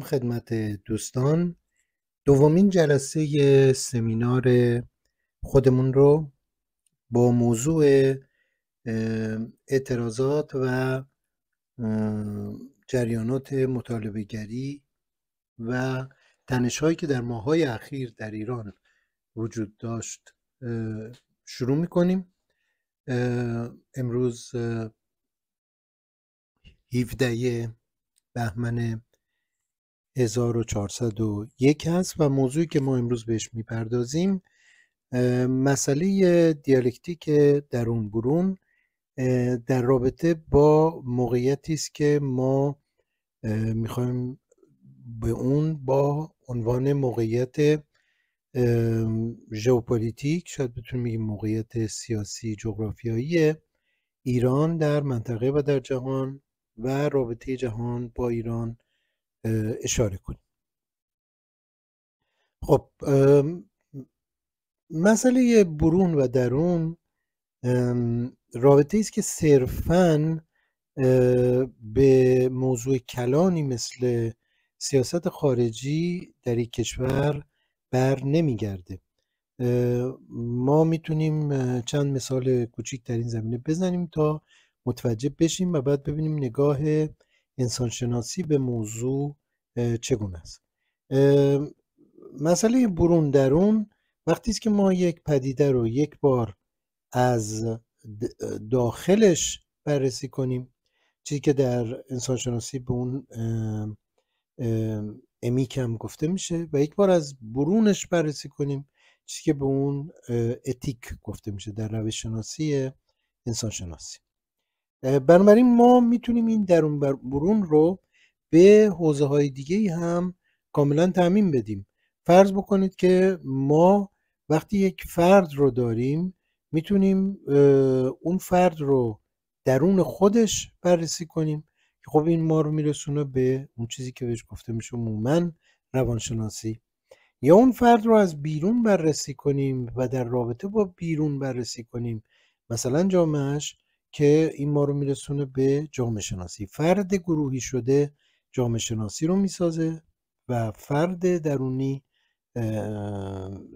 خدمت دوستان دومین جلسه سمینار خودمون رو با موضوع اعتراضات و جریانات مطالبهگری و تنشهایی که در ماهای اخیر در ایران وجود داشت شروع میکنیم امروز 17 بهمن 1401 هست و موضوعی که ما امروز بهش میپردازیم مسئله دیالکتیک درون برون در رابطه با موقعیتی است که ما میخوایم به اون با عنوان موقعیت ژئوپلیتیک شاید بتونیم بگیم موقعیت سیاسی جغرافیایی ایران در منطقه و در جهان و رابطه جهان با ایران اشاره کنیم خب مسئله برون و درون رابطه است که صرفا به موضوع کلانی مثل سیاست خارجی در یک کشور بر نمیگرده ما میتونیم چند مثال کوچیک در این زمینه بزنیم تا متوجه بشیم و بعد ببینیم نگاه انسانشناسی به موضوع چگونه است مسئله برون درون وقتی که ما یک پدیده رو یک بار از داخلش بررسی کنیم چیزی که در انسانشناسی به اون امیک هم گفته میشه و یک بار از برونش بررسی کنیم چیزی که به اون اتیک گفته میشه در روش شناسی انسان شناسی بنابراین ما میتونیم این درون برون رو به حوزه های دیگه هم کاملا تعمین بدیم فرض بکنید که ما وقتی یک فرد رو داریم میتونیم اون فرد رو درون خودش بررسی کنیم که خب این ما رو میرسونه به اون چیزی که بهش گفته میشه مومن روانشناسی یا اون فرد رو از بیرون بررسی کنیم و در رابطه با بیرون بررسی کنیم مثلا جامعهش که این ما رو میرسونه به جامعه شناسی فرد گروهی شده جامعه شناسی رو میسازه و فرد درونی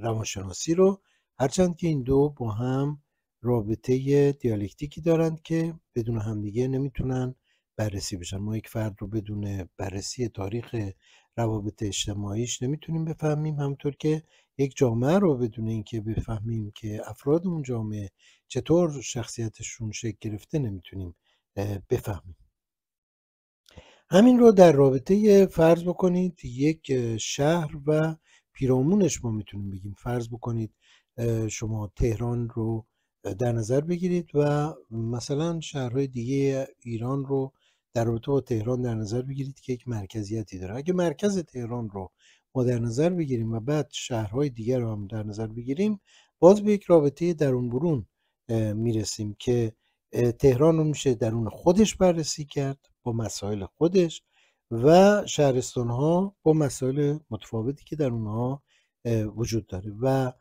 روانشناسی رو هرچند که این دو با هم رابطه دیالکتیکی دارند که بدون همدیگه نمیتونن بررسی بشن ما یک فرد رو بدون بررسی تاریخ روابط اجتماعیش نمیتونیم بفهمیم همطور که یک جامعه رو بدون اینکه بفهمیم که افراد اون جامعه چطور شخصیتشون شکل گرفته نمیتونیم بفهمیم همین رو در رابطه فرض بکنید یک شهر و پیرامونش ما میتونیم بگیم فرض بکنید شما تهران رو در نظر بگیرید و مثلا شهرهای دیگه ایران رو در رابطه با تهران در نظر بگیرید که یک مرکزیتی داره اگه مرکز تهران رو ما در نظر بگیریم و بعد شهرهای دیگر رو هم در نظر بگیریم باز به یک رابطه درون برون میرسیم که تهران رو میشه درون خودش بررسی کرد با مسائل خودش و شهرستان ها با مسائل متفاوتی که در اونها وجود داره و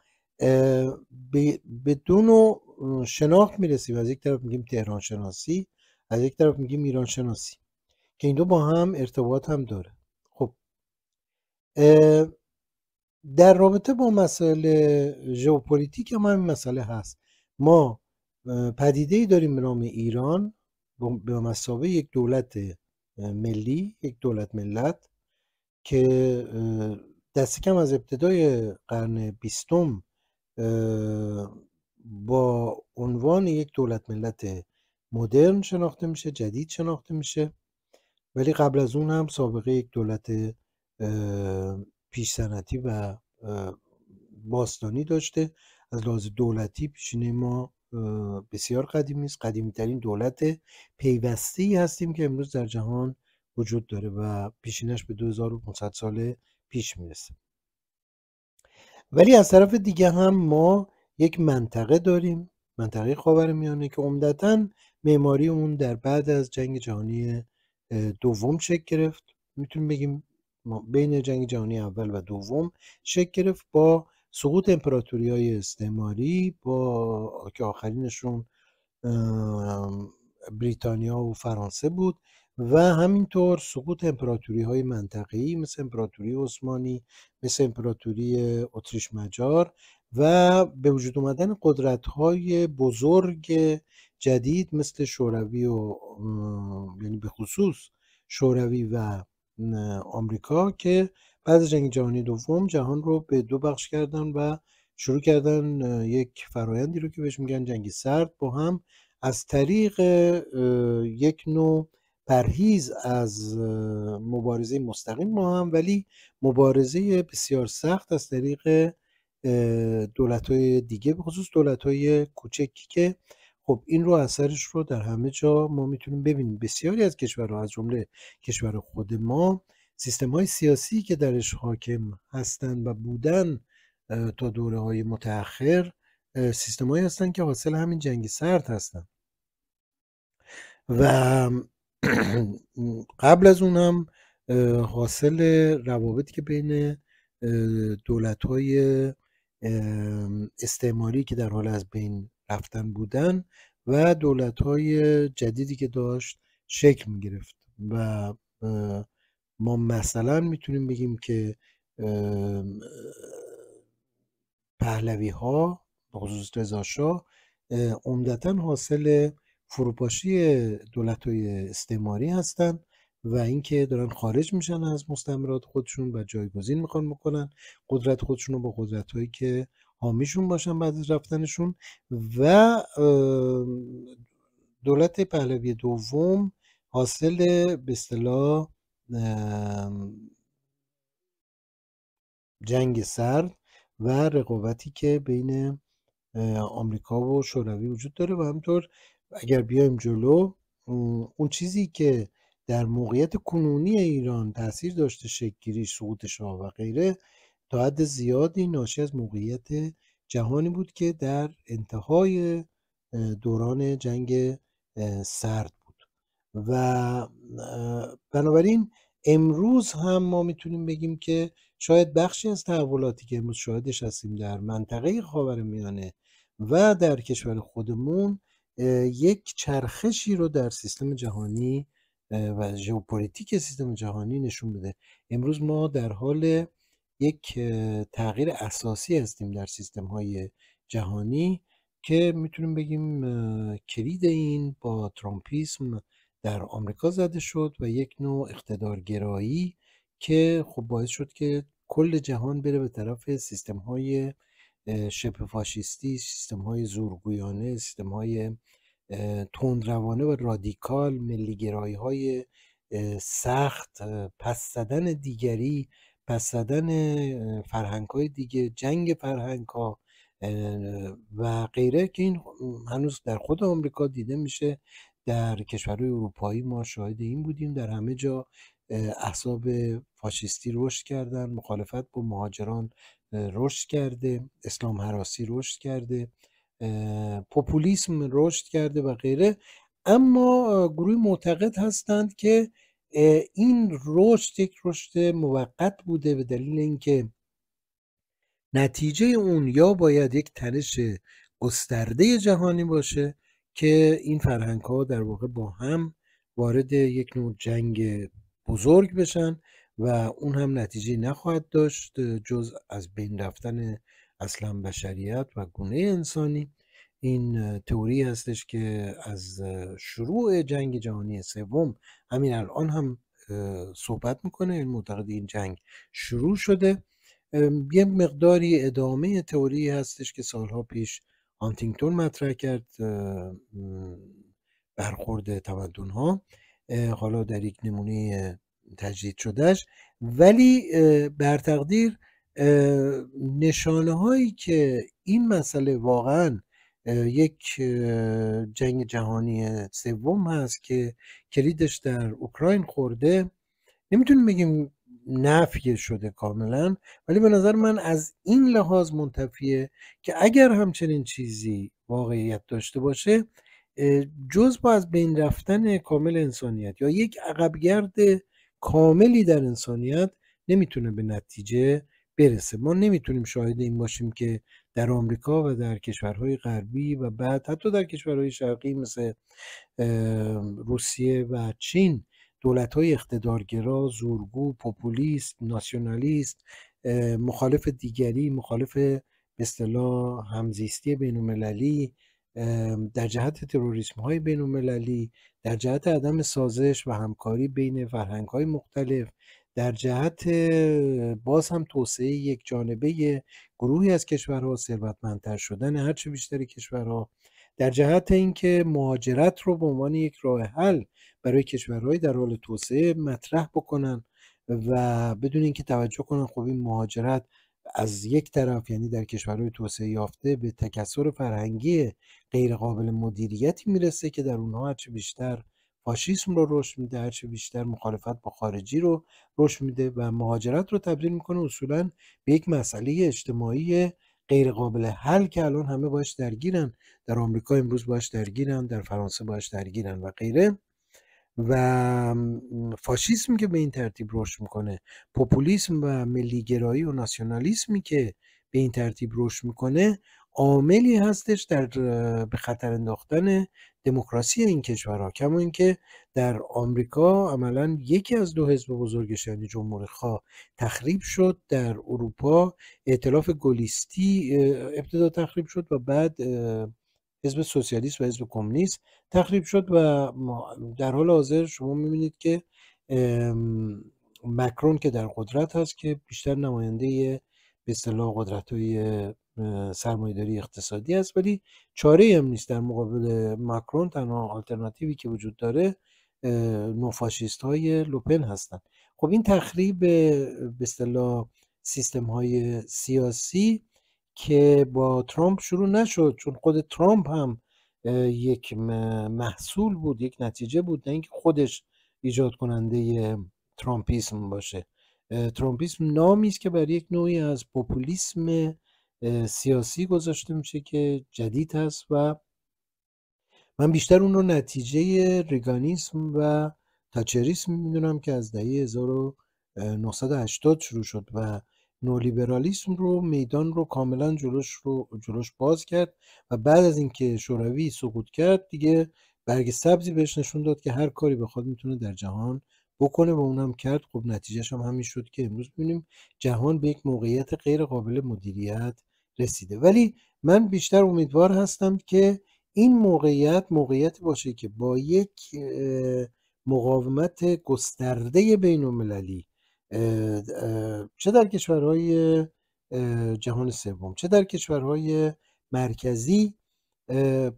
بدون نوع شناخت میرسیم از یک طرف میگیم تهران شناسی از یک طرف میگیم ایران شناسی که این دو با هم ارتباط هم داره در رابطه با مسئله ژئوپلیتیک هم همین مسئله هست ما پدیده ای داریم به نام ایران به مسابقه یک دولت ملی یک دولت ملت که دست کم از ابتدای قرن بیستم با عنوان یک دولت ملت مدرن شناخته میشه جدید شناخته میشه ولی قبل از اون هم سابقه یک دولت پیش سنتی و باستانی داشته از لحاظ دولتی پیشینه ما بسیار قدیمی است قدیمی ترین دولت پیوسته ای هستیم که امروز در جهان وجود داره و پیشینش به 2500 سال پیش میرسه ولی از طرف دیگه هم ما یک منطقه داریم منطقه خاورمیانه که عمدتا معماری اون در بعد از جنگ جهانی دوم شکل گرفت میتونیم بگیم بین جنگ جهانی اول و دوم شکل گرفت با سقوط امپراتوری های استعماری با که آخرینشون بریتانیا و فرانسه بود و همینطور سقوط امپراتوری های منطقی مثل امپراتوری عثمانی مثل امپراتوری اتریش مجار و به وجود اومدن قدرت های بزرگ جدید مثل شوروی و یعنی به خصوص شوروی و آمریکا که بعد از جنگ جهانی دوم جهان رو به دو بخش کردن و شروع کردن یک فرایندی رو که بهش میگن جنگ سرد با هم از طریق یک نوع پرهیز از مبارزه مستقیم با هم ولی مبارزه بسیار سخت از طریق دولت های دیگه به خصوص دولت های کوچکی که خب این رو اثرش رو در همه جا ما میتونیم ببینیم بسیاری از کشورها از جمله کشور خود ما سیستم های سیاسی که درش حاکم هستند و بودن تا دوره های متأخر سیستم هایی هستن که حاصل همین جنگ سرد هستن و قبل از اون هم حاصل روابطی که بین دولت های استعماری که در حال از بین رفتن بودن و دولت های جدیدی که داشت شکل می گرفت و ما مثلا میتونیم بگیم که پهلوی ها به خصوص رضاشاه عمدتا حاصل فروپاشی دولت های استعماری هستند و اینکه دارن خارج میشن از مستعمرات خودشون و جایگزین میخوان بکنن قدرت خودشون رو با قدرت هایی که حامیشون باشن بعد از رفتنشون و دولت پهلوی دوم حاصل به اصطلاح جنگ سرد و رقابتی که بین آمریکا و شوروی وجود داره و همطور اگر بیایم جلو اون چیزی که در موقعیت کنونی ایران تاثیر داشته شکل گیری سقوط و غیره حد زیادی ناشی از موقعیت جهانی بود که در انتهای دوران جنگ سرد بود و بنابراین امروز هم ما میتونیم بگیم که شاید بخشی از تحولاتی که امروز شاهدش هستیم در منطقه خاورمیانه و در کشور خودمون یک چرخشی رو در سیستم جهانی و ژئوپلیتیک سیستم جهانی نشون بده امروز ما در حال یک تغییر اساسی هستیم در سیستم های جهانی که میتونیم بگیم کلید این با ترامپیسم در آمریکا زده شد و یک نوع اقتدارگرایی که خب باعث شد که کل جهان بره به طرف سیستم های شپ فاشیستی سیستم های زورگویانه سیستم های تندروانه و رادیکال ملیگرایی های سخت پس زدن دیگری پس زدن فرهنگ های دیگه جنگ فرهنگ ها و غیره که این هنوز در خود آمریکا دیده میشه در کشورهای اروپایی ما شاهد این بودیم در همه جا احزاب فاشیستی رشد کردن مخالفت با مهاجران رشد کرده اسلام حراسی رشد کرده پوپولیسم رشد کرده و غیره اما گروه معتقد هستند که این رشد یک رشد موقت بوده به دلیل اینکه نتیجه اون یا باید یک تنش گسترده جهانی باشه که این فرهنگ ها در واقع با هم وارد یک نوع جنگ بزرگ بشن و اون هم نتیجه نخواهد داشت جز از بین رفتن اصلا بشریت و گونه انسانی این تئوری هستش که از شروع جنگ جهانی سوم همین الان هم صحبت میکنه این یعنی معتقد این جنگ شروع شده یه مقداری ادامه تئوری هستش که سالها پیش آنتینگتون مطرح کرد برخورد تمدن ها حالا در یک نمونه تجدید شدهش ولی بر تقدیر نشانه هایی که این مسئله واقعا یک جنگ جهانی سوم هست که کلیدش در اوکراین خورده نمیتونیم بگیم نفی شده کاملا ولی به نظر من از این لحاظ منتفیه که اگر همچنین چیزی واقعیت داشته باشه جز با از بین رفتن کامل انسانیت یا یک عقبگرد کاملی در انسانیت نمیتونه به نتیجه برسه ما نمیتونیم شاهد این باشیم که در آمریکا و در کشورهای غربی و بعد حتی در کشورهای شرقی مثل روسیه و چین دولت های اقتدارگرا، زورگو، پوپولیست، ناسیونالیست، مخالف دیگری، مخالف به اصطلاح همزیستی بین در جهت تروریسم های بین در جهت عدم سازش و همکاری بین فرهنگ های مختلف در جهت باز هم توسعه یک جانبه گروهی از کشورها ثروتمندتر شدن هرچه بیشتر کشورها در جهت اینکه مهاجرت رو به عنوان یک راه حل برای کشورهای در حال توسعه مطرح بکنن و بدون اینکه توجه کنن خب این مهاجرت از یک طرف یعنی در کشورهای توسعه یافته به تکسر فرهنگی غیرقابل مدیریتی میرسه که در اونها هرچه بیشتر فاشیسم رو رشد میده هرچه بیشتر مخالفت با خارجی رو رشد میده و مهاجرت رو تبدیل میکنه اصولا به یک مسئله اجتماعی غیر قابل حل که الان همه باش درگیرن در آمریکا امروز باش درگیرن در فرانسه باش درگیرن و غیره و فاشیسم که به این ترتیب رشد میکنه پوپولیسم و ملیگرایی و ناسیونالیسمی که به این ترتیب رشد میکنه عاملی هستش در به خطر انداختن دموکراسی این کشورها کما اینکه در آمریکا عملا یکی از دو حزب بزرگش یعنی جمهوری خواه تخریب شد در اروپا ائتلاف گلیستی ابتدا تخریب شد و بعد حزب سوسیالیست و حزب کمونیست تخریب شد و در حال حاضر شما میبینید که مکرون که در قدرت هست که بیشتر نماینده به اصطلاح قدرت های سرمایهداری اقتصادی است ولی چاره هم نیست در مقابل مکرون تنها آلترناتیوی که وجود داره نوفاشیست های لوپن هستند خب این تخریب به اصطلاح سیستم های سیاسی که با ترامپ شروع نشد چون خود ترامپ هم یک محصول بود یک نتیجه بود نه اینکه خودش ایجاد کننده ترامپیسم باشه ترامپیسم نامی است که بر یک نوعی از پوپولیسم سیاسی گذاشته میشه که جدید هست و من بیشتر اون رو نتیجه ریگانیسم و تاچریسم میدونم که از دهه 1980 شروع شد و نولیبرالیسم رو میدان رو کاملا جلوش رو جلوش باز کرد و بعد از اینکه شوروی سقوط کرد دیگه برگ سبزی بهش نشون داد که هر کاری بخواد میتونه در جهان بکنه و اونم کرد خب نتیجهش هم همین شد که امروز ببینیم جهان به یک موقعیت غیر قابل مدیریت رسیده ولی من بیشتر امیدوار هستم که این موقعیت موقعیت باشه که با یک مقاومت گسترده بین المللی چه در کشورهای جهان سوم چه در کشورهای مرکزی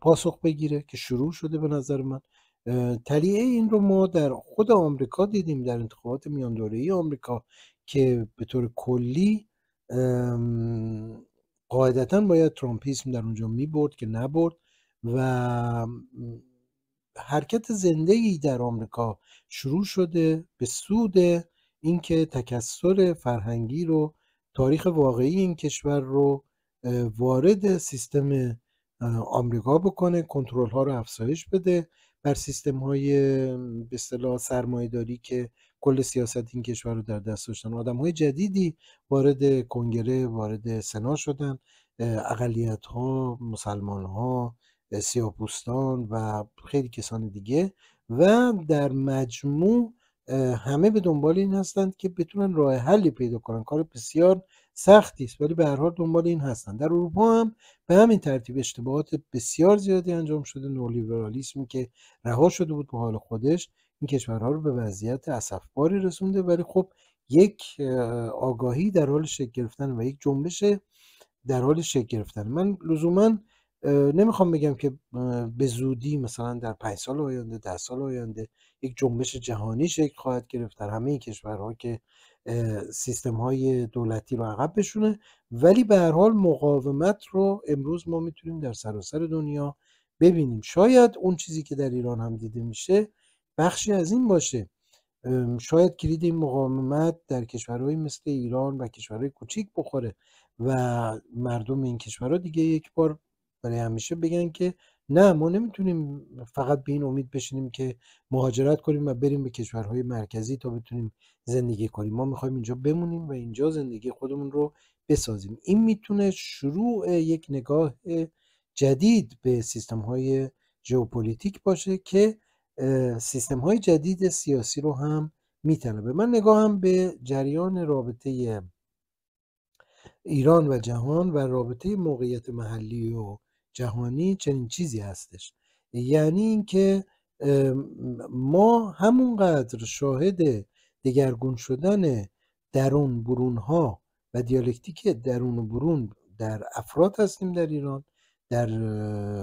پاسخ بگیره که شروع شده به نظر من تلیعه این رو ما در خود آمریکا دیدیم در انتخابات میاندوره ای آمریکا که به طور کلی قاعدتا باید ترامپیسم در اونجا برد که نبرد و حرکت زندگی در آمریکا شروع شده به سود اینکه تکسر فرهنگی رو تاریخ واقعی این کشور رو وارد سیستم آمریکا بکنه کنترل ها رو افزایش بده بر سیستم های به اصطلاح سرمایهداری که کل سیاست این کشور رو در دست داشتن آدم های جدیدی وارد کنگره وارد سنا شدن اقلیت ها مسلمان ها سیاپوستان و خیلی کسان دیگه و در مجموع همه به دنبال این هستند که بتونن راه حلی پیدا کنن کار بسیار سختی است ولی به هر حال دنبال این هستند در اروپا هم به همین ترتیب اشتباهات بسیار زیادی انجام شده نولیبرالیسمی که رها شده بود به حال خودش این کشورها رو به وضعیت اسفباری رسونده ولی خب یک آگاهی در حال شکل گرفتن و یک جنبش در حال شکل گرفتن من لزوما نمیخوام بگم که به زودی مثلا در پنج سال آینده ده سال آینده یک جنبش جهانی شکل خواهد گرفت در همه کشورها که سیستم های دولتی رو عقب بشونه ولی به هر حال مقاومت رو امروز ما میتونیم در سراسر دنیا ببینیم شاید اون چیزی که در ایران هم دیده میشه بخشی از این باشه شاید کلید این مقاومت در کشورهایی مثل ایران و کشورهای کوچیک بخوره و مردم این کشورها دیگه یک بار برای همیشه بگن که نه ما نمیتونیم فقط به این امید بشینیم که مهاجرت کنیم و بریم به کشورهای مرکزی تا بتونیم زندگی کنیم ما میخوایم اینجا بمونیم و اینجا زندگی خودمون رو بسازیم این میتونه شروع یک نگاه جدید به سیستم های ژئوپلیتیک باشه که سیستم های جدید سیاسی رو هم به من نگاهم به جریان رابطه ایران و جهان و رابطه موقعیت محلی و جهانی چنین چیزی هستش یعنی اینکه ما همونقدر شاهد دگرگون شدن درون برون ها و دیالکتیک درون و برون در افراد هستیم در ایران در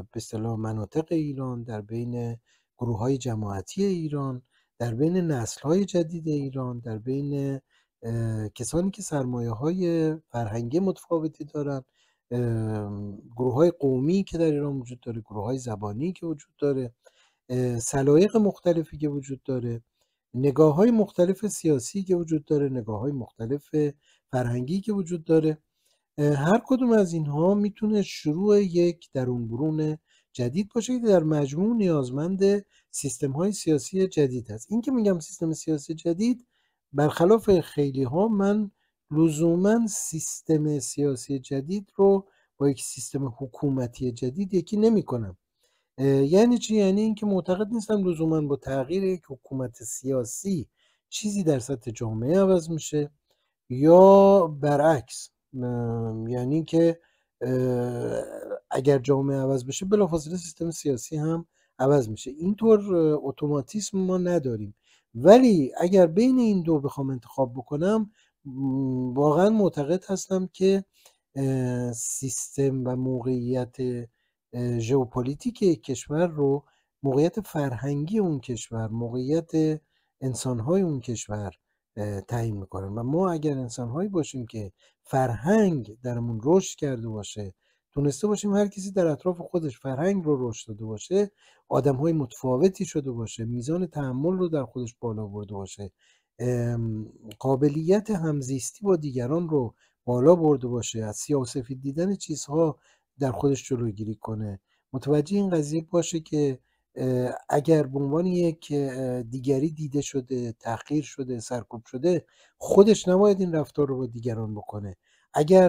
به مناطق ایران در بین گروه های جماعتی ایران در بین نسل های جدید ایران در بین کسانی که سرمایه های فرهنگی متفاوتی دارند، گروه های قومی که در ایران وجود داره گروه های زبانی که وجود داره سلایق مختلفی که وجود داره نگاه های مختلف سیاسی که وجود داره نگاه های مختلف فرهنگی که وجود داره هر کدوم از اینها میتونه شروع یک درون برون جدید باشه که در مجموع نیازمند سیستم های سیاسی جدید هست این که میگم سیستم سیاسی جدید برخلاف خیلی ها من لزوما سیستم سیاسی جدید رو با یک سیستم حکومتی جدید یکی نمی کنم یعنی چی یعنی اینکه معتقد نیستم لزوما با تغییر یک حکومت سیاسی چیزی در سطح جامعه عوض میشه یا برعکس یعنی که اگر جامعه عوض بشه بلافاصله سیستم سیاسی هم عوض میشه اینطور اتوماتیسم ما نداریم ولی اگر بین این دو بخوام انتخاب بکنم واقعا معتقد هستم که سیستم و موقعیت ژئوپلیتیک کشور رو موقعیت فرهنگی اون کشور موقعیت انسانهای اون کشور تعیین میکنن و ما اگر انسانهایی باشیم که فرهنگ درمون رشد کرده باشه تونسته باشیم هر کسی در اطراف خودش فرهنگ رو رشد داده باشه آدم های متفاوتی شده باشه میزان تحمل رو در خودش بالا برده باشه قابلیت همزیستی با دیگران رو بالا برده باشه از سیاه و سفید دیدن چیزها در خودش جلوگیری کنه متوجه این قضیه باشه که اگر به عنوان یک دیگری دیده شده تحقیر شده سرکوب شده خودش نباید این رفتار رو با دیگران بکنه اگر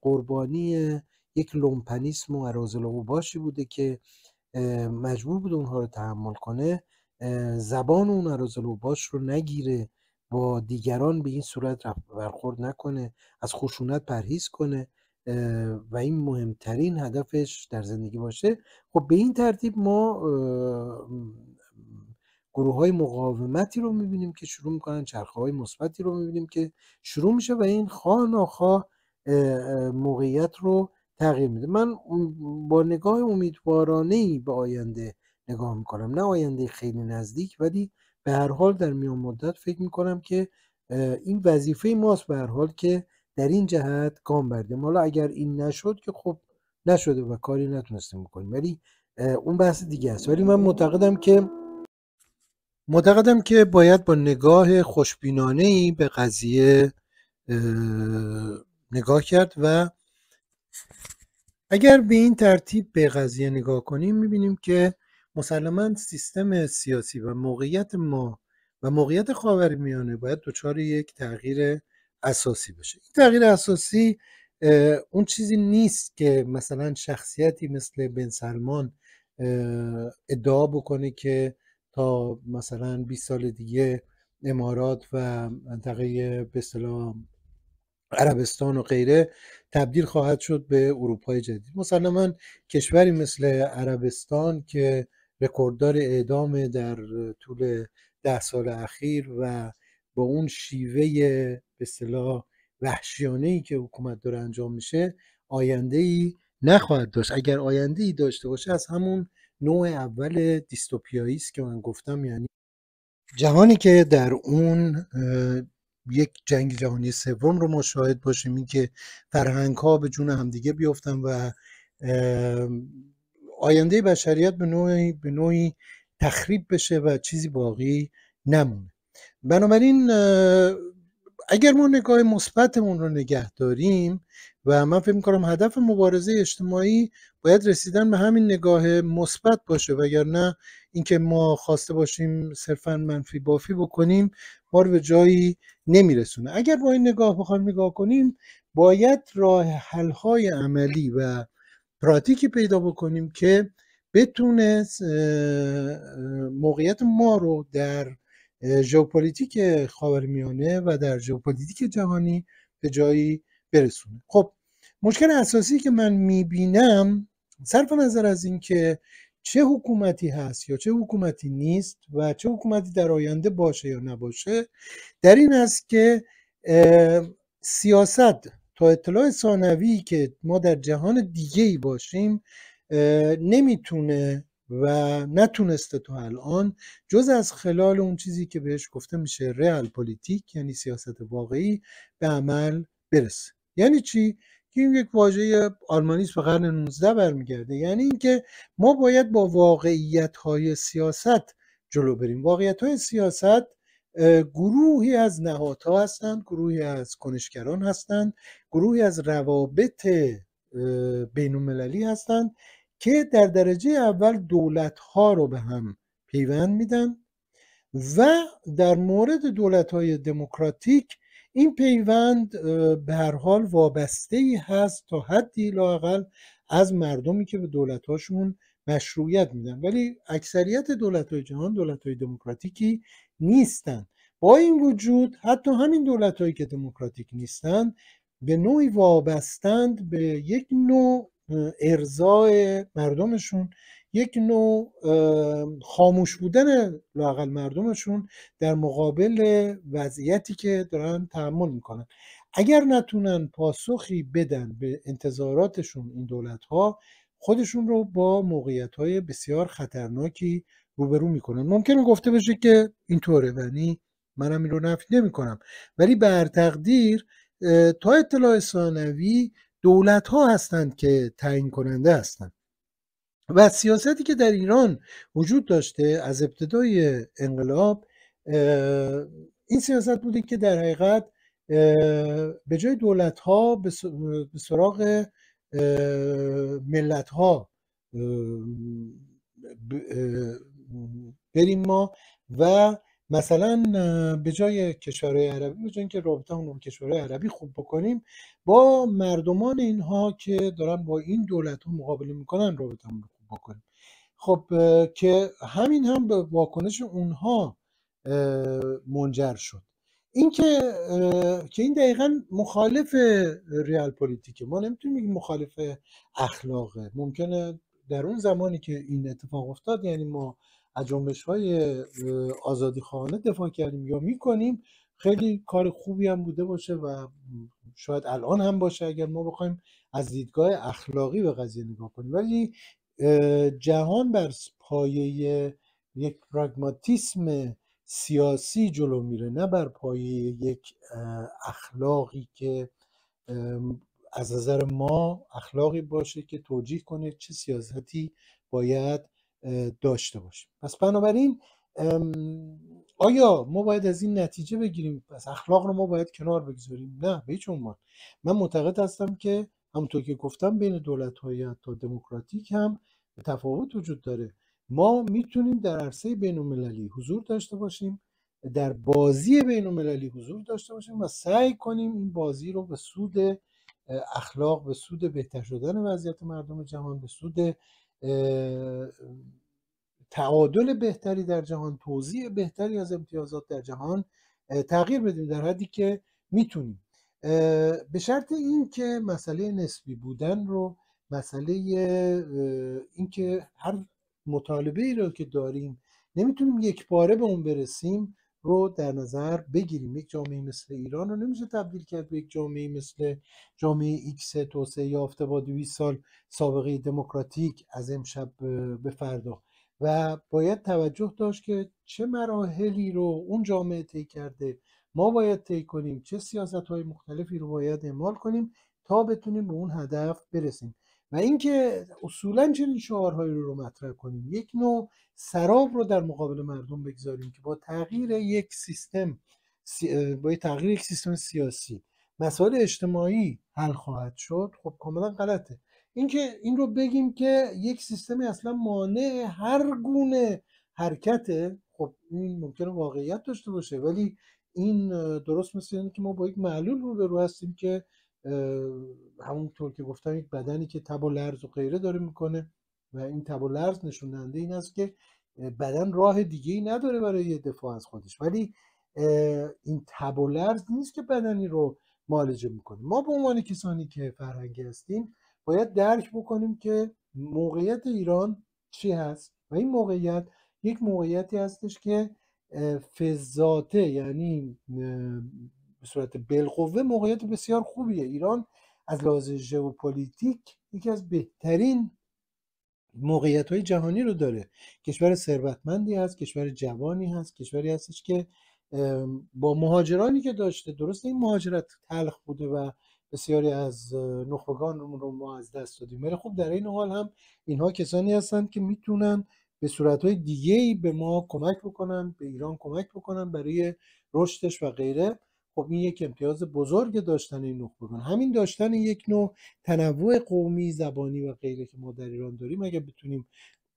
قربانی یک لومپنیسم و عرازل باشی بوده که مجبور بود اونها رو تحمل کنه زبان اون عرازل باش رو نگیره با دیگران به این صورت برخورد نکنه از خشونت پرهیز کنه و این مهمترین هدفش در زندگی باشه خب به این ترتیب ما گروه های مقاومتی رو میبینیم که شروع میکنن چرخه های مثبتی رو میبینیم که شروع میشه و این خواه ناخواه موقعیت رو تغییر میده من با نگاه امیدوارانه ای به آینده نگاه میکنم نه آینده خیلی نزدیک ولی به هر حال در میان مدت فکر میکنم که این وظیفه ماست به هر حال که در این جهت گام بردیم حالا اگر این نشد که خب نشده و کاری نتونستیم بکنیم ولی اون بحث دیگه است ولی من معتقدم که معتقدم که باید با نگاه خوشبینانه ای به قضیه نگاه کرد و اگر به این ترتیب به قضیه نگاه کنیم میبینیم که مسلما سیستم سیاسی و موقعیت ما و موقعیت میانه باید دچار یک تغییر اساسی بشه این تغییر اساسی اون چیزی نیست که مثلا شخصیتی مثل بن سلمان ادعا بکنه که تا مثلا 20 سال دیگه امارات و منطقه به عربستان و غیره تبدیل خواهد شد به اروپای جدید من کشوری مثل عربستان که رکورددار اعدام در طول ده سال اخیر و با اون شیوه به اصطلاح وحشیانه ای که حکومت داره انجام میشه آینده ای نخواهد داشت اگر آینده ای داشته باشه از همون نوع اول دیستوپیایی است که من گفتم یعنی جهانی که در اون یک جنگ جهانی سوم رو ما شاهد باشیم این که فرهنگ ها به جون همدیگه بیفتن و آینده بشریت به نوعی, به نوعی تخریب بشه و چیزی باقی نمونه بنابراین اگر ما نگاه مثبتمون رو نگه داریم و من فکر میکنم هدف مبارزه اجتماعی باید رسیدن به همین نگاه مثبت باشه وگرنه اینکه ما خواسته باشیم صرفا منفی بافی بکنیم ما رو به جایی نمیرسونه اگر با این نگاه بخوایم نگاه کنیم باید راه های عملی و پراتیکی پیدا بکنیم که بتونه موقعیت ما رو در ژئوپلیتیک خاورمیانه و در ژئوپلیتیک جهانی به جایی برسونه خب مشکل اساسی که من میبینم صرف نظر از اینکه چه حکومتی هست یا چه حکومتی نیست و چه حکومتی در آینده باشه یا نباشه در این است که سیاست تا اطلاع ثانوی که ما در جهان دیگه ای باشیم نمیتونه و نتونسته تا الان جز از خلال اون چیزی که بهش گفته میشه ریال پلیتیک یعنی سیاست واقعی به عمل برسه یعنی چی این یک واژه آلمانیست به قرن 19 برمیگرده یعنی اینکه ما باید با واقعیت های سیاست جلو بریم واقعیت های سیاست گروهی از نهادها هستند گروهی از کنشگران هستند گروهی از روابط بینالمللی هستند که در درجه اول دولت ها رو به هم پیوند میدن و در مورد دولت های دموکراتیک این پیوند به هر حال وابسته ای هست تا حدی لاقل از مردمی که به هاشون مشروعیت میدن ولی اکثریت دولت های جهان دولت های دموکراتیکی نیستند با این وجود حتی همین دولت هایی که دموکراتیک نیستند به نوعی وابستند به یک نوع ارزای مردمشون یک نوع خاموش بودن لاقل مردمشون در مقابل وضعیتی که دارن تحمل میکنن اگر نتونن پاسخی بدن به انتظاراتشون این دولت ها خودشون رو با موقعیت های بسیار خطرناکی روبرو میکنن ممکنه گفته بشه که اینطوره ونی منم این رو نفی نمیکنم ولی بر تقدیر تا اطلاع ثانوی دولت ها هستند که تعیین کننده هستند و سیاستی که در ایران وجود داشته از ابتدای انقلاب این سیاست بوده که در حقیقت به جای دولت ها به سراغ ملت ها بریم ما و مثلا به جای کشورهای عربی به جای اینکه رابطه کشورهای عربی خوب بکنیم با مردمان اینها که دارن با این دولت ها مقابله میکنن رابطه رو خوب بکنیم خب که همین هم به واکنش اونها منجر شد اینکه که این دقیقا مخالف ریال پلیتیکه ما نمیتونیم بگیم مخالف اخلاقه ممکنه در اون زمانی که این اتفاق افتاد یعنی ما از جنبش های آزادی خواهانه دفاع کردیم یا میکنیم خیلی کار خوبی هم بوده باشه و شاید الان هم باشه اگر ما بخوایم از دیدگاه اخلاقی به قضیه نگاه کنیم ولی جهان بر پایه یک پراگماتیسم سیاسی جلو میره نه بر پایه یک اخلاقی که از نظر ما اخلاقی باشه که توجیه کنه چه سیاستی باید داشته باشیم پس بنابراین آیا ما باید از این نتیجه بگیریم پس اخلاق رو ما باید کنار بگذاریم نه به هیچ عنوان من معتقد هستم که همونطور که گفتم بین دولت های حتی دموکراتیک هم تفاوت وجود داره ما میتونیم در عرصه بین حضور داشته باشیم در بازی بین حضور داشته باشیم و سعی کنیم این بازی رو به سود اخلاق به سود بهتر شدن وضعیت مردم جهان به سود تعادل بهتری در جهان توزیع بهتری از امتیازات در جهان تغییر بدیم در حدی که میتونیم به شرط اینکه مسئله نسبی بودن رو مسئله اینکه هر مطالبه ای رو که داریم نمیتونیم یک باره به اون برسیم رو در نظر بگیریم یک جامعه مثل ایران رو نمیشه تبدیل کرد به یک جامعه مثل جامعه ایکس توسعه یافته با 200 سال سابقه دموکراتیک از امشب به فردا و باید توجه داشت که چه مراحلی رو اون جامعه طی کرده ما باید طی کنیم چه سیاست های مختلفی رو باید اعمال کنیم تا بتونیم به اون هدف برسیم و اینکه اصولا چنین شعارهایی رو رو مطرح کنیم یک نوع سراب رو در مقابل مردم بگذاریم که با تغییر یک سیستم با تغییر یک سیستم سیاسی مسائل اجتماعی حل خواهد شد خب کاملا غلطه اینکه این رو بگیم که یک سیستم اصلا مانع هر گونه حرکته خب این ممکنه واقعیت داشته باشه ولی این درست مثل اینه که ما با یک معلول رو هستیم که همونطور که گفتم یک بدنی که تب و لرز و غیره داره میکنه و این تب و لرز نشوننده این است که بدن راه دیگه ای نداره برای دفاع از خودش ولی این تب و لرز نیست که بدنی رو معالجه میکنه ما به عنوان کسانی که فرهنگی هستیم باید درک بکنیم که موقعیت ایران چی هست و این موقعیت یک موقعیتی هستش که فزاته یعنی به صورت بالقوه موقعیت بسیار خوبیه ایران از لحاظ ژئوپلیتیک یکی از بهترین موقعیت های جهانی رو داره کشور ثروتمندی هست کشور جوانی هست کشوری هستش که با مهاجرانی که داشته درست این مهاجرت تلخ بوده و بسیاری از نخبگان رو ما از دست دادیم ولی خب در این حال هم اینها کسانی هستند که میتونن به صورتهای دیگه ای به ما کمک بکنن به ایران کمک بکنن برای رشدش و غیره خب این یک امتیاز بزرگ داشتن این نخبگان همین داشتن یک نوع تنوع قومی زبانی و غیره که ما در ایران داریم اگر بتونیم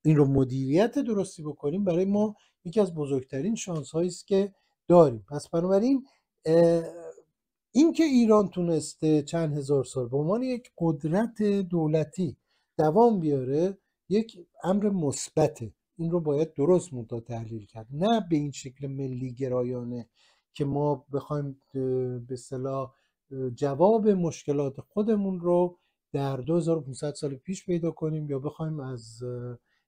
این رو مدیریت درستی بکنیم برای ما یکی از بزرگترین شانس هایی است که داریم پس بنابراین اینکه ایران تونسته چند هزار سال به عنوان یک قدرت دولتی دوام بیاره یک امر مثبته این رو باید درست مدت تحلیل کرد نه به این شکل ملی گرایانه که ما بخوایم به صلاح جواب مشکلات خودمون رو در 2500 سال پیش پیدا کنیم یا بخوایم از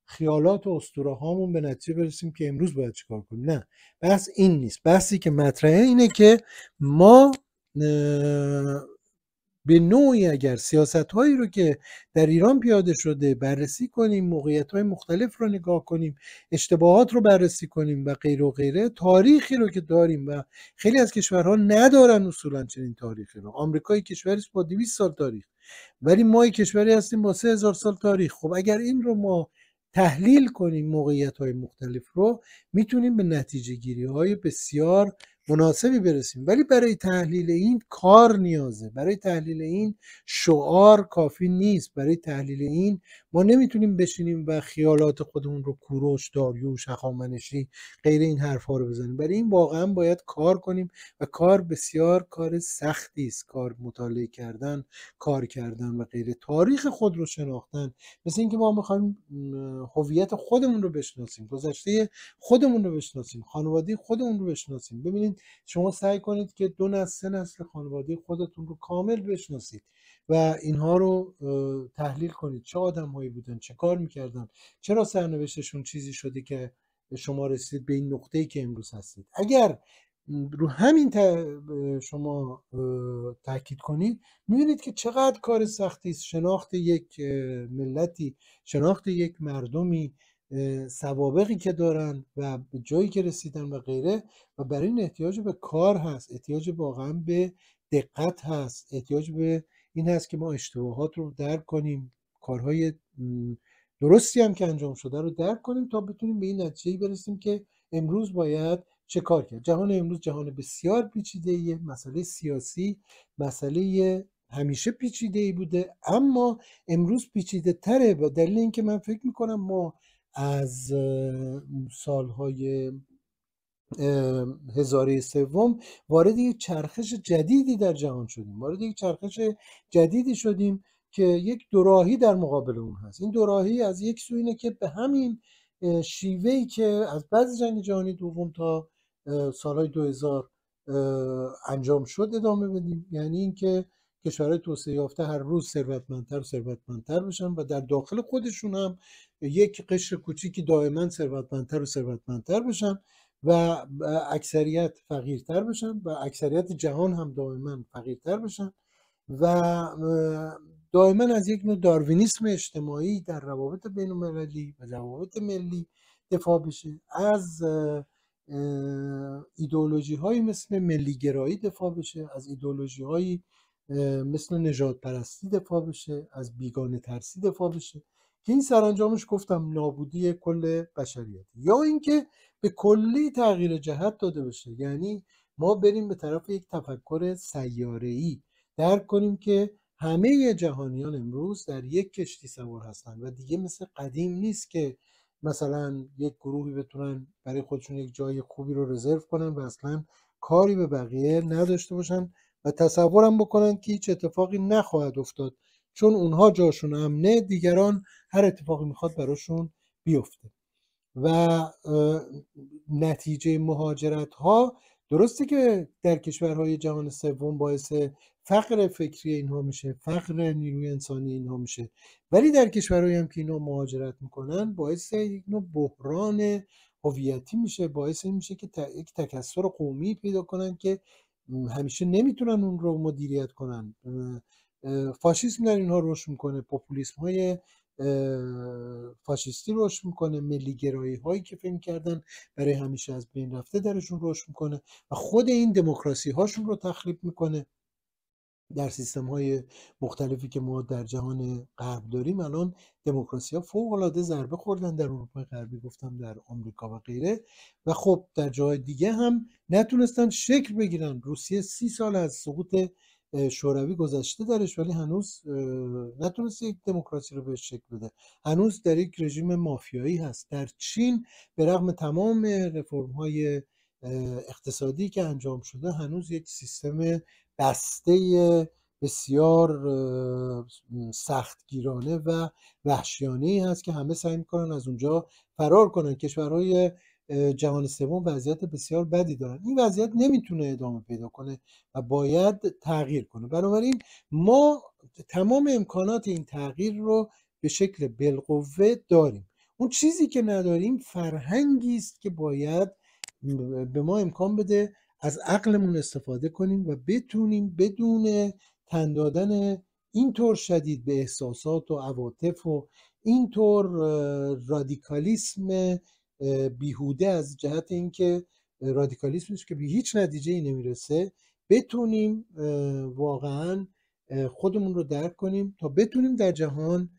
خیالات و اسطوره هامون به نتیجه برسیم که امروز باید چیکار کنیم نه بحث این نیست بحثی که مطرحه اینه که ما به نوعی اگر سیاست هایی رو که در ایران پیاده شده بررسی کنیم موقعیت های مختلف رو نگاه کنیم اشتباهات رو بررسی کنیم و غیر و غیره تاریخی رو که داریم و خیلی از کشورها ندارن اصولا چنین تاریخی رو آمریکا کشوری با 200 سال تاریخ ولی ما کشوری هستیم با 3000 سال تاریخ خب اگر این رو ما تحلیل کنیم موقعیت های مختلف رو میتونیم به نتیجه گیری های بسیار مناسبی برسیم ولی برای تحلیل این کار نیازه برای تحلیل این شعار کافی نیست برای تحلیل این ما نمیتونیم بشینیم و خیالات خودمون رو کوروش داریوش هخامنشی غیر این حرفها رو بزنیم برای این واقعا باید کار کنیم و کار بسیار کار سختی است کار مطالعه کردن کار کردن و غیر تاریخ خود رو شناختن مثل اینکه ما میخوایم هویت خودمون رو بشناسیم گذشته خودمون رو بشناسیم خانواده خودمون رو بشناسیم ببینید شما سعی کنید که دو نسل سه نسل خانواده خودتون رو کامل بشناسید و اینها رو تحلیل کنید چه آدم هایی بودن چه کار میکردن چرا سرنوشتشون چیزی شده که شما رسید به این ای که امروز هستید اگر رو همین شما تاکید کنید میبینید که چقدر کار سختی است شناخت یک ملتی شناخت یک مردمی سوابقی که دارن و به جایی که رسیدن و غیره و برای این احتیاج به کار هست احتیاج واقعا به دقت هست احتیاج به این هست که ما اشتباهات رو درک کنیم کارهای درستی هم که انجام شده رو درک کنیم تا بتونیم به این نتیجه برسیم که امروز باید چه کار کرد جهان امروز جهان بسیار پیچیده ایه مسئله سیاسی مسئله همیشه پیچیده ای بوده اما امروز پیچیده تره و دلیل اینکه من فکر میکنم ما از سالهای هزاره سوم وارد یک چرخش جدیدی در جهان شدیم وارد یک چرخش جدیدی شدیم که یک دوراهی در مقابل اون هست این دوراهی از یک سو اینه که به همین شیوهی که از بعض جنگ جهانی دوم تا سالهای 2000 انجام شد ادامه بدیم یعنی اینکه کشورهای توسعه یافته هر روز ثروتمندتر ثروتمندتر بشن و در داخل خودشون هم یک قشر کوچیکی دائما ثروتمندتر و ثروتمندتر بشن و اکثریت فقیرتر بشن و اکثریت جهان هم دائما فقیرتر بشن و دائما از یک نوع داروینیسم اجتماعی در روابط بین المللی و روابط ملی دفاع بشه از ایدولوژی های مثل ملیگرایی دفاع بشه از ایدولوژی هایی مثل نجات پرستی دفاع بشه از بیگانه ترسی دفاع بشه که این سرانجامش گفتم نابودی کل بشریت یا اینکه به کلی تغییر جهت داده بشه یعنی ما بریم به طرف یک تفکر سیاره ای درک کنیم که همه جهانیان امروز در یک کشتی سوار هستند و دیگه مثل قدیم نیست که مثلا یک گروهی بتونن برای خودشون یک جای خوبی رو رزرو کنن و اصلا کاری به بقیه نداشته باشن تصورم بکنن که هیچ اتفاقی نخواهد افتاد چون اونها جاشون امنه دیگران هر اتفاقی میخواد براشون بیفته و نتیجه مهاجرت ها درسته که در کشورهای جهان سوم باعث فقر فکری اینها میشه فقر نیروی انسانی اینها میشه ولی در کشورهایی هم که اینها مهاجرت میکنن باعث یک نوع بحران هویتی میشه باعث این میشه که یک تکثر قومی پیدا کنن که همیشه نمیتونن اون رو مدیریت کنن فاشیسم در اینها روش میکنه پوپولیسم های فاشیستی روش میکنه ملی گرایی هایی که فکر کردن برای همیشه از بین رفته درشون روش میکنه و خود این دموکراسی هاشون رو تخریب میکنه در سیستم های مختلفی که ما در جهان غرب داریم الان دموکراسی ها فوق العاده ضربه خوردن در اروپا غربی گفتم در آمریکا و غیره و خب در جای دیگه هم نتونستن شکل بگیرن روسیه سی سال از سقوط شوروی گذشته درش ولی هنوز نتونسته یک دموکراسی رو به شکل بده هنوز در یک رژیم مافیایی هست در چین به رغم تمام رفرم های اقتصادی که انجام شده هنوز یک سیستم دسته بسیار سختگیرانه و وحشیانه ای هست که همه سعی میکنن از اونجا فرار کنن کشورهای جهان سوم وضعیت بسیار بدی دارن این وضعیت نمیتونه ادامه پیدا کنه و باید تغییر کنه بنابراین ما تمام امکانات این تغییر رو به شکل بالقوه داریم اون چیزی که نداریم فرهنگی است که باید به ما امکان بده از عقلمون استفاده کنیم و بتونیم بدون تن دادن اینطور شدید به احساسات و عواطف و اینطور رادیکالیسم بیهوده از جهت اینکه رادیکالیسمش که به هیچ نتیجه ای نمیرسه بتونیم واقعا خودمون رو درک کنیم تا بتونیم در جهان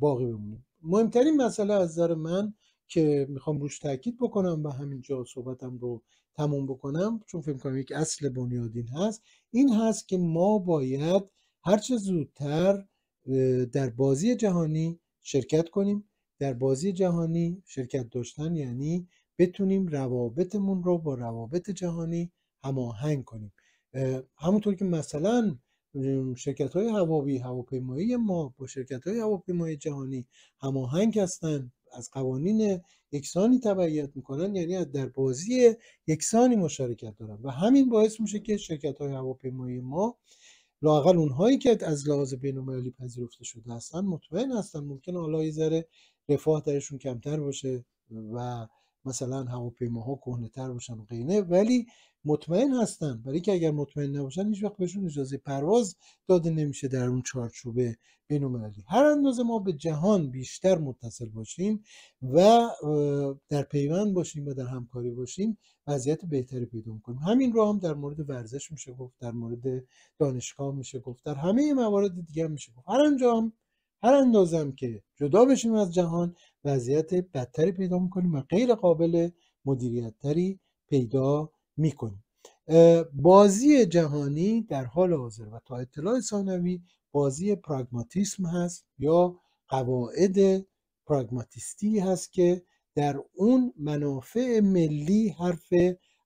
باقی بمونیم مهمترین مسئله از نظر من که میخوام روش تاکید بکنم و همینجا صحبتم رو تموم بکنم چون فکر کنم یک اصل بنیادین هست این هست که ما باید هرچه زودتر در بازی جهانی شرکت کنیم در بازی جهانی شرکت داشتن یعنی بتونیم روابطمون رو با روابط جهانی هماهنگ کنیم همونطور که مثلا شرکت های هوایی هواپیمایی ما با شرکت های هواپیمایی جهانی هماهنگ هستند از قوانین یکسانی تبعیت میکنن یعنی در بازی یکسانی مشارکت دارن و همین باعث میشه که شرکت های هواپیمایی ما لاقل اونهایی که از لحاظ بینالمللی پذیرفته شده هستن مطمئن هستن ممکن حالا یه ذره رفاه درشون کمتر باشه و مثلا هواپیماها تر باشن و غیره ولی مطمئن هستن برای که اگر مطمئن نباشن هیچ وقت بهشون اجازه پرواز داده نمیشه در اون چارچوبه بین‌المللی هر اندازه ما به جهان بیشتر متصل باشیم و در پیوند باشیم و در همکاری باشیم وضعیت بهتری پیدا کنیم همین رو هم در مورد ورزش میشه گفت در مورد دانشگاه میشه گفت در همه موارد دیگه میشه گفت هر انجام هر اندازم که جدا بشیم از جهان وضعیت بدتری پیدا میکنیم و غیر قابل مدیریتتری پیدا میکنیم بازی جهانی در حال حاضر و تا اطلاع ثانوی بازی پراگماتیسم هست یا قواعد پراگماتیستی هست که در اون منافع ملی حرف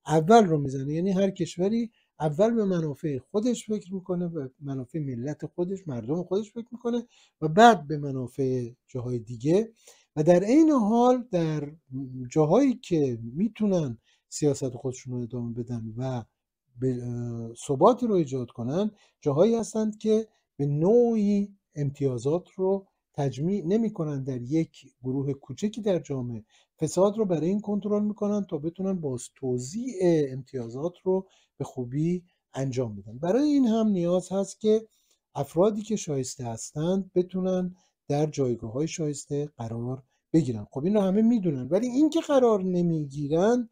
اول رو میزنه یعنی هر کشوری اول به منافع خودش فکر میکنه و منافع ملت خودش مردم خودش فکر میکنه و بعد به منافع جاهای دیگه و در عین حال در جاهایی که میتونن سیاست خودشون رو ادامه بدن و ثباتی رو ایجاد کنن جاهایی هستند که به نوعی امتیازات رو تجمیع نمی در یک گروه کوچکی در جامعه فساد رو برای این کنترل میکنن تا بتونن باز توضیع امتیازات رو به خوبی انجام بدن برای این هم نیاز هست که افرادی که شایسته هستند بتونن در جایگاه های شایسته قرار بگیرن خب این رو همه میدونن ولی اینکه قرار نمیگیرن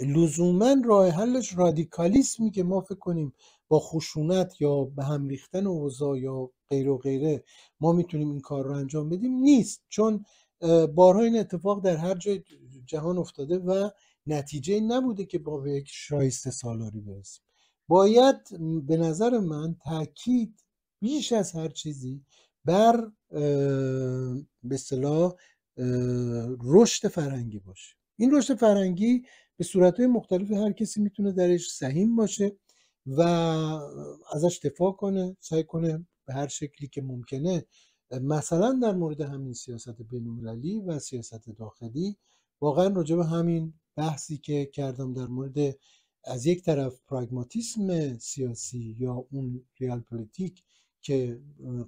لزوما راه حلش رادیکالیسمی که ما فکر کنیم با خشونت یا به هم ریختن اوضاع یا غیر و غیره ما میتونیم این کار رو انجام بدیم نیست چون بارها این اتفاق در هر جای جهان افتاده و نتیجه نبوده که با به یک شایسته سالاری برسیم باید به نظر من تاکید بیش از هر چیزی بر به صلاح رشد فرهنگی باشه این رشد فرهنگی به صورتهای مختلف هر کسی میتونه درش سهیم باشه و ازش دفاع کنه سعی کنه به هر شکلی که ممکنه مثلا در مورد همین سیاست بینالمللی و سیاست داخلی واقعا راجع به همین بحثی که کردم در مورد از یک طرف پراگماتیسم سیاسی یا اون ریال پلیتیک که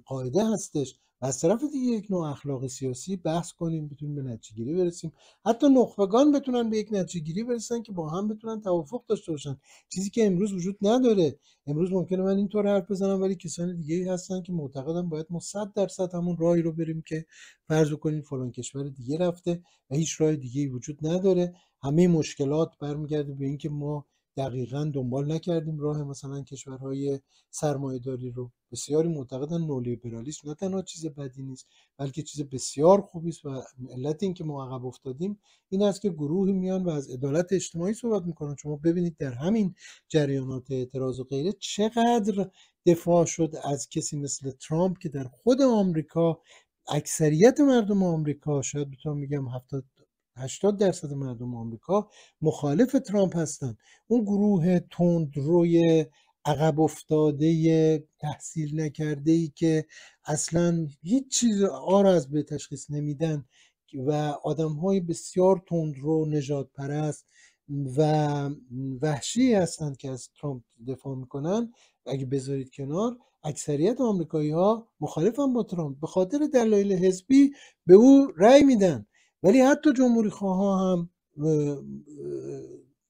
قاعده هستش و از طرف دیگه یک نوع اخلاق سیاسی بحث کنیم بتونیم به گیری برسیم حتی نخبگان بتونن به یک گیری برسن که با هم بتونن توافق داشته باشن چیزی که امروز وجود نداره امروز ممکنه من اینطور حرف بزنم ولی کسان دیگه هستن که معتقدن باید ما 100 درصد همون راهی رو بریم که فرض کنیم فلان کشور دیگه رفته و هیچ راه دیگه وجود نداره همه مشکلات برمیگرده به اینکه ما دقیقا دنبال نکردیم راه مثلا کشورهای سرمایه داری رو بسیاری معتقدن نولیبرالیسم نه تنها چیز بدی نیست بلکه چیز بسیار خوبی است و علت که ما عقب افتادیم این است که گروهی میان و از عدالت اجتماعی صحبت میکنن شما ببینید در همین جریانات اعتراض و غیره چقدر دفاع شد از کسی مثل ترامپ که در خود آمریکا اکثریت مردم آمریکا شاید بتونم میگم 70 80 درصد مردم آمریکا مخالف ترامپ هستند اون گروه روی عقب افتاده تحصیل نکرده ای که اصلا هیچ چیز آر از به تشخیص نمیدن و آدم های بسیار رو نجات پرست و وحشی هستند که از ترامپ دفاع میکنن اگه بذارید کنار اکثریت آمریکایی ها مخالفن با ترامپ به خاطر دلایل حزبی به او رأی میدن ولی حتی جمهوری خواه هم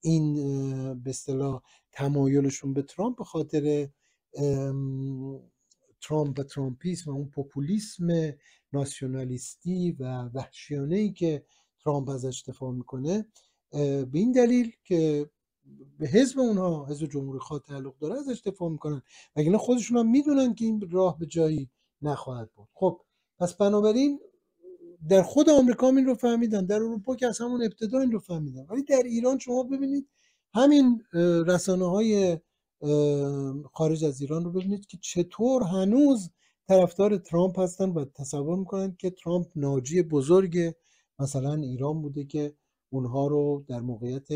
این به اصطلاح تمایلشون به ترامپ به خاطر ترامپ و ترامپیسم و اون پوپولیسم ناسیونالیستی و وحشیانه ای که ترامپ ازش دفاع میکنه به این دلیل که به حزب اونها حزب جمهوری خواه تعلق داره ازش دفاع میکنن نه خودشون هم میدونن که این راه به جایی نخواهد بود خب پس بنابراین در خود آمریکا این رو فهمیدن در اروپا که از همون ابتدا این رو فهمیدن ولی در ایران شما ببینید همین رسانه های خارج از ایران رو ببینید که چطور هنوز طرفدار ترامپ هستن و تصور میکنن که ترامپ ناجی بزرگ مثلا ایران بوده که اونها رو در موقعیت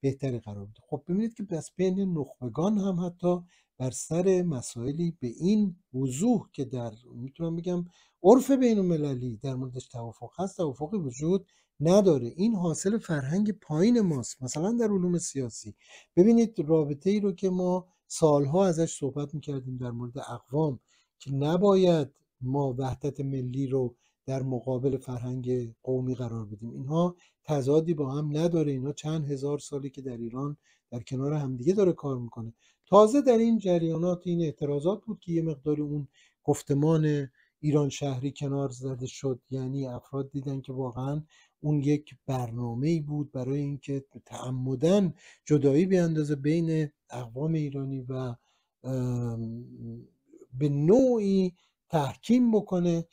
بهتری قرار بده خب ببینید که بس بین نخبگان هم حتی بر سر مسائلی به این وضوح که در میتونم بگم عرف بین المللی در موردش توافق هست توافقی وجود نداره این حاصل فرهنگ پایین ماست مثلا در علوم سیاسی ببینید رابطه ای رو که ما سالها ازش صحبت میکردیم در مورد اقوام که نباید ما وحدت ملی رو در مقابل فرهنگ قومی قرار بدیم اینها تضادی با هم نداره اینها چند هزار سالی که در ایران در کنار همدیگه داره کار میکنه تازه در این جریانات این اعتراضات بود که یه مقداری اون گفتمان ایران شهری کنار زده شد یعنی افراد دیدن که واقعا اون یک برنامه ای بود برای اینکه تعمدن جدایی بیاندازه بین اقوام ایرانی و به نوعی تحکیم بکنه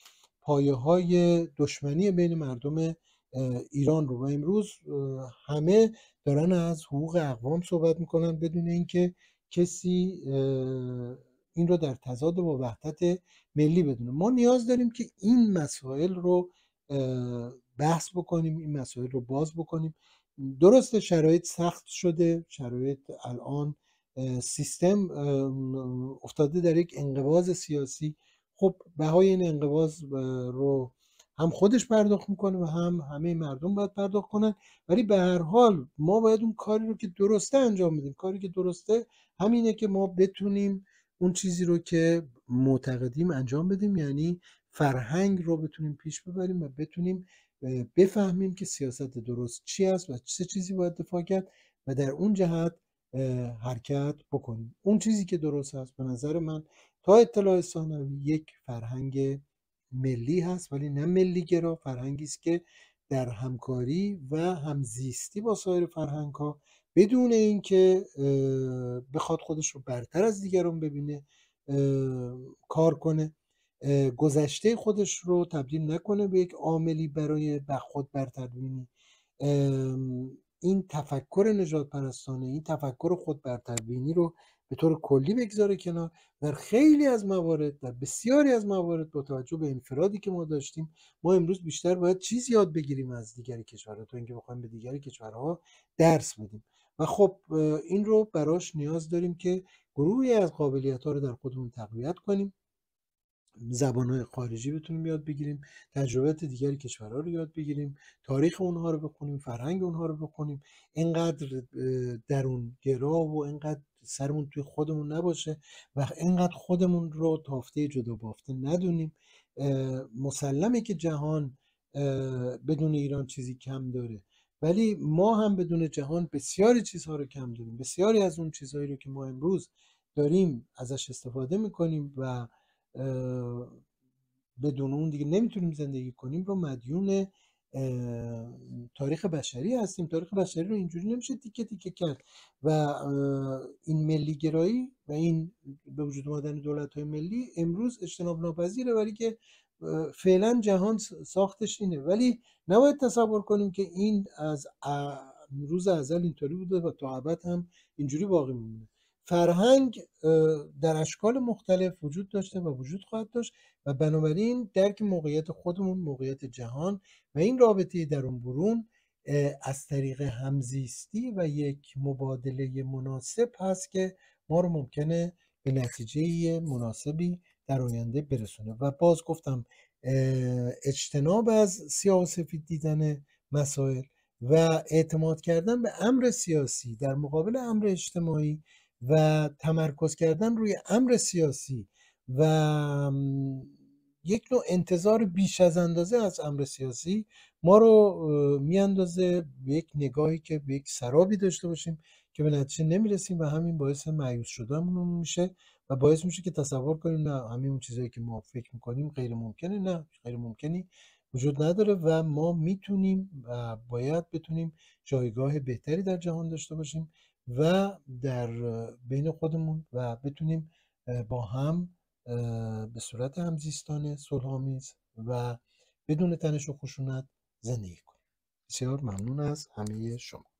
پایه های دشمنی بین مردم ایران رو و امروز همه دارن از حقوق اقوام صحبت میکنن بدون اینکه کسی این رو در تضاد با وحدت ملی بدونه ما نیاز داریم که این مسائل رو بحث بکنیم این مسائل رو باز بکنیم درسته شرایط سخت شده شرایط الان سیستم افتاده در یک انقباز سیاسی خب بهای این انقباز رو هم خودش پرداخت میکنه و هم همه مردم باید پرداخت کنن ولی به هر حال ما باید اون کاری رو که درسته انجام بدیم کاری که درسته همینه که ما بتونیم اون چیزی رو که معتقدیم انجام بدیم یعنی فرهنگ رو بتونیم پیش ببریم و بتونیم بفهمیم که سیاست درست چی است و چه چیزی باید دفاع کرد و در اون جهت حرکت بکنیم اون چیزی که درست است به نظر من تا اطلاع ثانوی یک فرهنگ ملی هست ولی نه ملی گرا فرهنگی است که در همکاری و همزیستی با سایر فرهنگ ها بدون اینکه بخواد خودش رو برتر از دیگران ببینه کار کنه گذشته خودش رو تبدیل نکنه به یک عاملی برای به خود برتربینی این تفکر نجات پرستانه این تفکر خود برتربینی رو به طور کلی بگذاره کنار در خیلی از موارد در بسیاری از موارد با توجه به انفرادی که ما داشتیم ما امروز بیشتر باید چیز یاد بگیریم از دیگری کشورها تا اینکه بخوایم به دیگری کشورها درس بدیم و خب این رو براش نیاز داریم که گروهی از قابلیت ها رو در خودمون تقویت کنیم زبانهای خارجی بتونیم یاد بگیریم تجربه دیگر کشورها رو یاد بگیریم تاریخ اونها رو بخونیم فرهنگ اونها رو بخونیم اینقدر درون گرا و اینقدر سرمون توی خودمون نباشه و اینقدر خودمون رو تافته جدا بافته ندونیم مسلمه که جهان بدون ایران چیزی کم داره ولی ما هم بدون جهان بسیاری چیزها رو کم داریم بسیاری از اون چیزهایی رو که ما امروز داریم ازش استفاده میکنیم و بدون اون دیگه نمیتونیم زندگی کنیم رو مدیون تاریخ بشری هستیم تاریخ بشری رو اینجوری نمیشه تیکه تیکه کرد و این ملی گرایی و این به وجود آمدن دولت های ملی امروز اجتناب ناپذیره ولی که فعلا جهان ساختش اینه ولی نباید تصور کنیم که این از روز ازل اینطوری بوده و تا ابد هم اینجوری باقی میمونه فرهنگ در اشکال مختلف وجود داشته و وجود خواهد داشت و بنابراین درک موقعیت خودمون موقعیت جهان و این رابطه اون برون از طریق همزیستی و یک مبادله مناسب هست که ما رو ممکنه به نتیجه مناسبی در آینده برسونه و باز گفتم اجتناب از سیاه و سفید دیدن مسائل و اعتماد کردن به امر سیاسی در مقابل امر اجتماعی و تمرکز کردن روی امر سیاسی و یک نوع انتظار بیش از اندازه از امر سیاسی ما رو میاندازه به یک نگاهی که به یک سرابی داشته باشیم که به نتیجه نمیرسیم و همین باعث معیوس شدنمون میشه و باعث میشه که تصور کنیم نه همین اون چیزهایی که ما فکر میکنیم غیر ممکنه نه غیر ممکنی وجود نداره و ما میتونیم و باید بتونیم جایگاه بهتری در جهان داشته باشیم و در بین خودمون و بتونیم با هم به صورت همزیستان صلحآمیز و بدون تنش و خشونت زندگی کنیم بسیار ممنون از همه شما